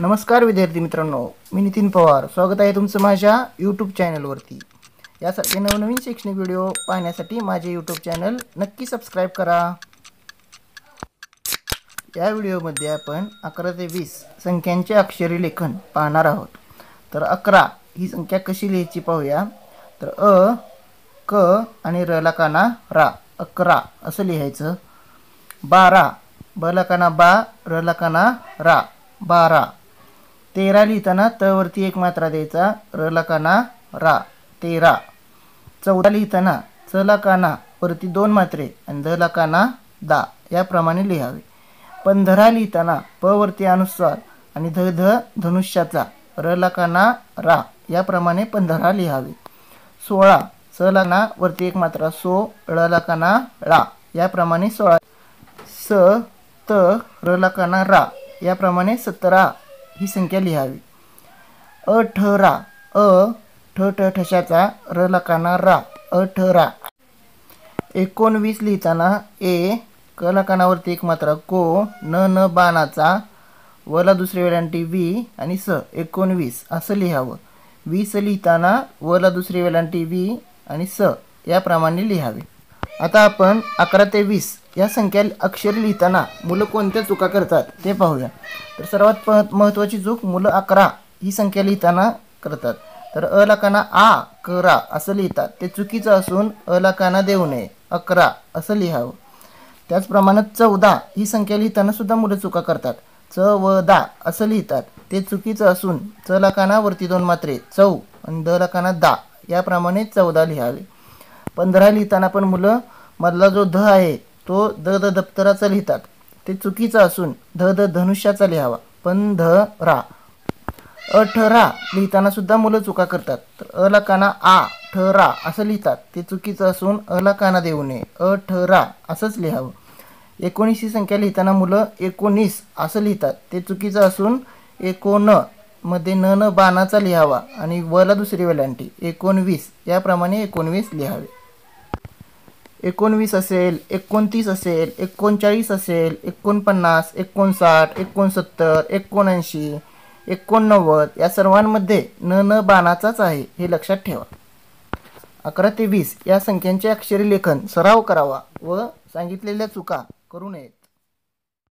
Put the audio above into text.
नमस्कार विद्यार्थी मित्रांनो मी नितीन पवार स्वागत आहे तुमचं माझ्या यूट्यूब चॅनलवरती यासारखे नवनवीन शैक्षणिक व्हिडिओ पाहण्यासाठी माझे यूट्यूब चॅनल नक्की सबस्क्राईब करा या व्हिडिओमध्ये आपण अकरा ते वीस संख्यांचे अक्षरी लेखन पाहणार आहोत तर अकरा ही संख्या कशी लिहायची पाहूया तर अ क आणि र ला रा अकरा असं लिहायचं बारा ब लकाना बा र लकाना रा बारा तेरा लिहिताना त वरती एक मात्रा द्यायचा र काना रा तेरा चौदा लिहिताना ला काना वरती दोन मात्रे आणि ला काना दा याप्रमाणे लिहावे पंधरा लिहिताना प वरती अनुस्वार आणि ध ध धनुष्याचा र काना रा याप्रमाणे पंधरा लिहावे सोळा स ना वरती एक मात्रा सो ळ काना ळा याप्रमाणे सोळा स त ला काना रा याप्रमाणे सतरा ही संख्या लिहावी अ ठ रा अ ठ ठ ठशाचा र लकाना रा रा एकोणवीस लिहिताना ए क लकानावरती एक मात्र को न न बाणाचा वला दुसरी वेलांटी वी आणि स एकोणवीस असं लिहावं वीस लिहिताना वला दुसरी वेलांटी वी आणि स याप्रमाणे लिहावे आता आपण अकरा ते वीस या संख्या अक्षर लिहिताना मुलं कोणत्या चुका करतात ते पाहूया तर सर्वात महत्त्वाची चूक मुलं अकरा ही संख्या लिहिताना करतात तर अलाकाना आ करा असं लिहितात ते चुकीचं असून अलाकाना देऊ नये अकरा असं लिहावं त्याचप्रमाणे चौदा ही संख्या लिहिताना सुद्धा मुलं चुका करतात च व दा असं लिहितात ते चुकीचं असून च लकाना वरती दोन मात्रे चौ आणि द लकाना दा याप्रमाणे चौदा लिहावे पंधरा लिहिताना पण मुलं मधला जो ध आहे तो द द दप्तराचा लिहितात ते चुकीचा असून ध द धनुष्याचा लिहावा पण ध रा अठरा लिहिताना सुद्धा मुलं चुका करतात तर अला काना आ ठरा असं लिहितात ते चुकीचं असून अला काना देऊ नये रा असंच लिहावं एकोणीस ही संख्या लिहिताना मुलं एकोणीस असं लिहितात ते चुकीचं असून एकोण मध्ये न न बाणाचा लिहावा आणि वला दुसरी वेलांटी एकोणवीस याप्रमाणे एकोणवीस लिहावे एकोणवीस असेल एकोणतीस असेल एकोणचाळीस असेल एकोणपन्नास एकोणसाठ एकोणसत्तर एकोणऐंशी एकोणनव्वद या सर्वांमध्ये न न बाणाचाच आहे हे लक्षात ठेवा अकरा ते वीस या संख्यांचे अक्षरी लेखन सराव करावा व सांगितलेल्या चुका करू नयेत